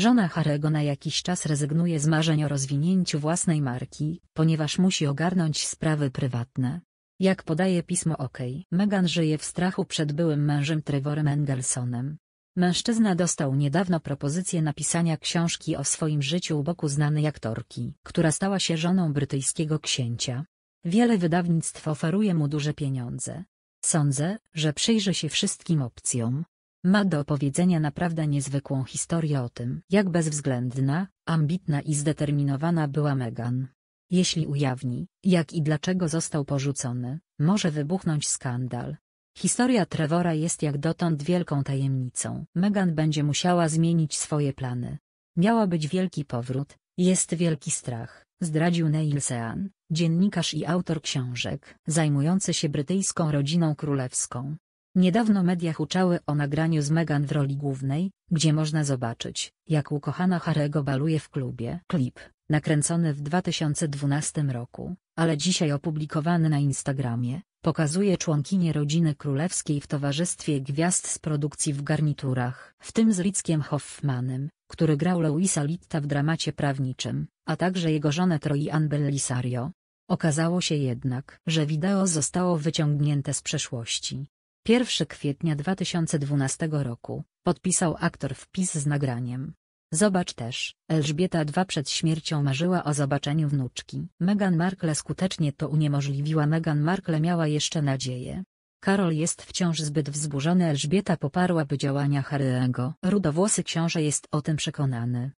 Żona Harego na jakiś czas rezygnuje z marzeń o rozwinięciu własnej marki, ponieważ musi ogarnąć sprawy prywatne. Jak podaje pismo OK, Meghan żyje w strachu przed byłym mężem Trevorem Engelsonem. Mężczyzna dostał niedawno propozycję napisania książki o swoim życiu u boku znanej aktorki, która stała się żoną brytyjskiego księcia. Wiele wydawnictw oferuje mu duże pieniądze. Sądzę, że przyjrzy się wszystkim opcjom, ma do opowiedzenia naprawdę niezwykłą historię o tym, jak bezwzględna, ambitna i zdeterminowana była Meghan. Jeśli ujawni, jak i dlaczego został porzucony, może wybuchnąć skandal. Historia Trevora jest jak dotąd wielką tajemnicą. Meghan będzie musiała zmienić swoje plany. Miała być wielki powrót, jest wielki strach, zdradził Neil Sean, dziennikarz i autor książek, zajmujący się brytyjską rodziną królewską. Niedawno media huczały o nagraniu z Meghan w roli głównej, gdzie można zobaczyć, jak ukochana Harego baluje w klubie. Klip, nakręcony w 2012 roku, ale dzisiaj opublikowany na Instagramie, pokazuje członkinie rodziny królewskiej w towarzystwie gwiazd z produkcji w garniturach, w tym z Rickiem Hoffmanem, który grał Louisa Litta w dramacie prawniczym, a także jego żonę Troian Bellisario. Okazało się jednak, że wideo zostało wyciągnięte z przeszłości 1 kwietnia 2012 roku, podpisał aktor wpis z nagraniem. Zobacz też, Elżbieta II przed śmiercią marzyła o zobaczeniu wnuczki. Meghan Markle skutecznie to uniemożliwiła Meghan Markle miała jeszcze nadzieję. Karol jest wciąż zbyt wzburzony Elżbieta poparłaby działania Harry'ego. Rudowłosy książę jest o tym przekonany.